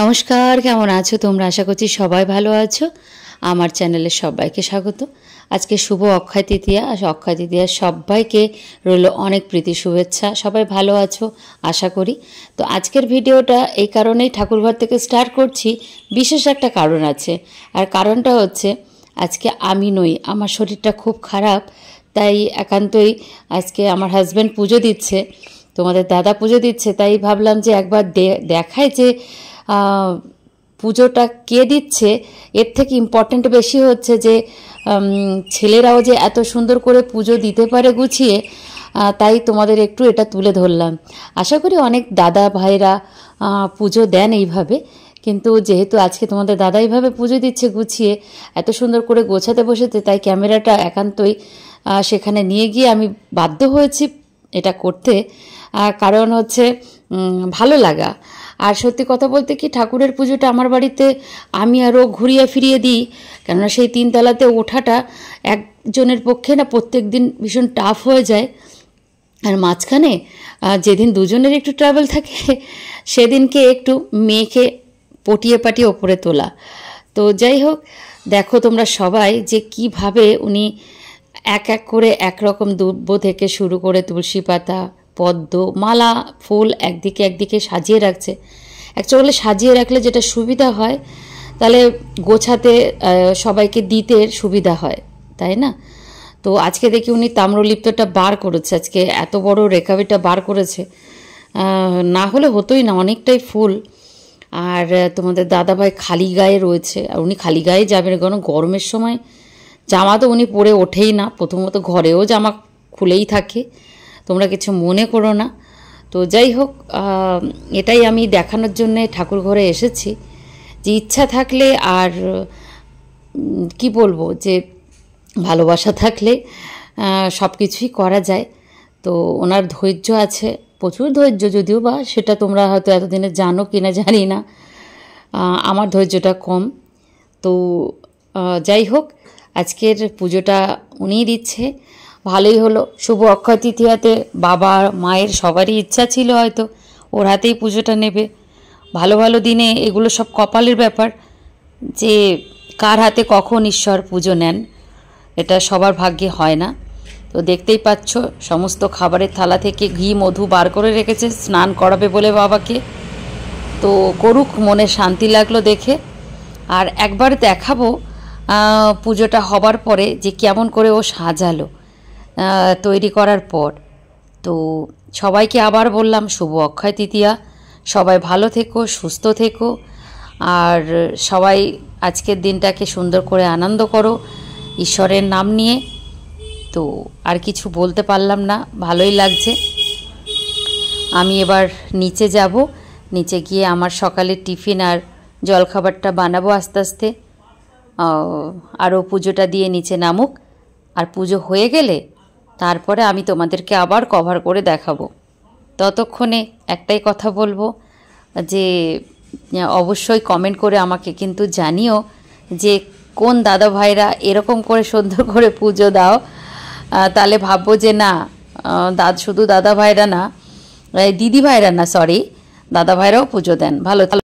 নমস্কার কেমন আছো তোমরা আশা করছি সবাই ভালো আছো আমার চ্যানেলে সবাইকে স্বাগত আজকে শুভ অক্ষয় তৃতীয়া অক্ষয় তৃতীয়া সবাইকে রইল অনেক প্রীতি শুভেচ্ছা সবাই ভালো আছো আশা করি তো আজকের ভিডিওটা এই কারণেই ঠাকুরঘর থেকে স্টার্ট করছি বিশেষ একটা কারণ আছে আর কারণটা হচ্ছে আজকে আমি নই আমার শরীরটা খুব খারাপ তাই একান্তই আজকে আমার হাজব্যান্ড পুজো দিচ্ছে তোমাদের দাদা পুজো দিচ্ছে তাই ভাবলাম যে একবার দেখায় যে পুজোটা কে দিচ্ছে এর থেকে ইম্পর্ট্যান্ট বেশি হচ্ছে যে ছেলেরাও যে এত সুন্দর করে পুজো দিতে পারে গুছিয়ে তাই তোমাদের একটু এটা তুলে ধরলাম আশা করি অনেক দাদা ভাইরা পুজো দেন এইভাবে কিন্তু যেহেতু আজকে তোমাদের দাদা এইভাবে পুজো দিচ্ছে গুছিয়ে এত সুন্দর করে গোছাতে বসেতে তাই ক্যামেরাটা একান্তই সেখানে নিয়ে গিয়ে আমি বাধ্য হয়েছি এটা করতে কারণ হচ্ছে ভালো লাগা আর সত্যি কথা বলতে কি ঠাকুরের পুজোটা আমার বাড়িতে আমি আরও ঘুরিয়ে ফিরিয়ে দিই কেননা সেই তিনতলাতে ওঠাটা একজনের পক্ষে না প্রত্যেক দিন ভীষণ টাফ হয়ে যায় আর মাঝখানে যেদিন দুজনের একটু ট্রাভেল থাকে সেদিনকে একটু মেয়েকে পটিয়ে পাটিয়ে ওপরে তোলা তো যাই হোক দেখো তোমরা সবাই যে কিভাবে উনি এক এক করে একরকম দুব্য থেকে শুরু করে তুলসী পাতা পদ্ম মালা ফুল একদিকে একদিকে সাজিয়ে রাখছে অ্যাকচুয়ালি সাজিয়ে রাখলে যেটা সুবিধা হয় তাহলে গোছাতে সবাইকে দিতে সুবিধা হয় তাই না তো আজকে দেখি উনি তাম্রলিপ্তটা বার করেছে আজকে এত বড় রেকাবিটা বার করেছে না হলে হতোই না অনেকটাই ফুল আর তোমাদের দাদাভাই খালি গায়ে রয়েছে আর উনি খালি গায়ে যাবেন কারণ গরমের সময় জামা তো উনি পরে ওঠেই না প্রথমত ঘরেও জামা খুলেই থাকে তোমরা কিছু মনে করো না তো যাই হোক এটাই আমি দেখানোর জন্যে ঠাকুর ঘরে এসেছি যে ইচ্ছা থাকলে আর কি বলবো যে ভালোবাসা থাকলে সব কিছুই করা যায় তো ওনার ধৈর্য আছে প্রচুর ধৈর্য যদিও বা সেটা তোমরা হয়তো এতদিনে জানো কি না জানি না আমার ধৈর্যটা কম তো যাই হোক আজকের পুজোটা উনিই দিচ্ছে ভালোই হলো শুভ অক্ষয় তৃতীয়াতে বাবা মায়ের সবারই ইচ্ছা ছিল হয়তো ওর হাতেই পুজোটা নেবে ভালো ভালো দিনে এগুলো সব কপালের ব্যাপার যে কার হাতে কখন ঈশ্বর পুজো নেন এটা সবার ভাগ্যে হয় না তো দেখতেই পাচ্ছ সমস্ত খাবারের থালা থেকে ঘি মধু বার করে রেখেছে স্নান করাবে বলে বাবাকে তো করুক মনে শান্তি লাগলো দেখে আর একবার দেখাবো পুজোটা হবার পরে যে কেমন করে ও সাজালো তৈরি করার পর তো সবাইকে আবার বললাম শুভ অক্ষয় তৃতীয়া সবাই ভালো থেকো সুস্থ থেকো আর সবাই আজকের দিনটাকে সুন্দর করে আনন্দ করো ঈশ্বরের নাম নিয়ে তো আর কিছু বলতে পারলাম না ভালোই লাগছে আমি এবার নিচে যাব নিচে গিয়ে আমার সকালের টিফিন আর জলখাবারটা বানাবো আস্তে আস্তে আরও পুজোটা দিয়ে নিচে নামুক আর পুজো হয়ে গেলে তারপরে আমি তোমাদেরকে আবার কভার করে দেখাবো ততক্ষণে একটাই কথা বলবো যে অবশ্যই কমেন্ট করে আমাকে কিন্তু জানিও যে কোন দাদা ভাইরা এরকম করে সুন্দর করে পুজো দাও তাহলে ভাববো যে না দাদ শুধু দাদা ভাইরা না দিদি ভাইরা না সরি দাদা ভাইরাও পুজো দেন ভালো